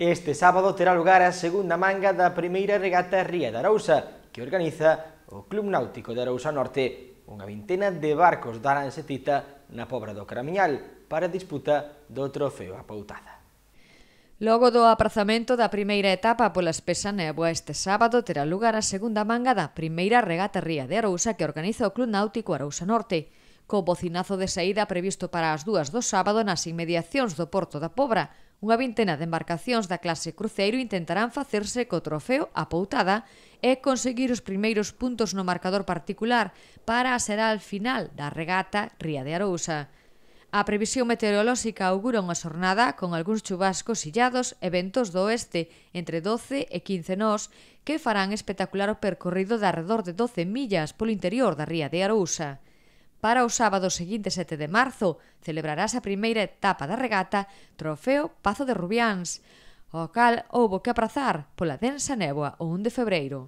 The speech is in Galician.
Este sábado terá lugar a segunda manga da primeira regata Ría de Arousa, que organiza o Club Náutico de Arousa Norte. Unha vintena de barcos daranse tita na Pobra do Caramiñal para disputa do trofeo apoutada. Logo do aprazamento da primeira etapa pola espesa néboa este sábado terá lugar a segunda manga da primeira regata Ría de Arousa que organiza o Club Náutico Arousa Norte co bocinazo de saída previsto para as dúas do sábado nas inmediacións do Porto da Pobra, Unha vintena de embarcacións da clase cruceiro intentarán facerse co trofeo a poutada e conseguir os primeiros puntos no marcador particular para ser al final da regata Ría de Arousa. A previsión meteorolóxica augura unha xornada con algúns chubascos illados e ventos do oeste entre 12 e 15 nós que farán espectacular o percorrido de arredor de 12 millas polo interior da Ría de Arousa. Para o sábado seguinte 7 de marzo celebrarás a primeira etapa da regata Trofeo Pazo de Rubiáns, o cal houbo que aprazar pola densa néboa o 1 de febreiro.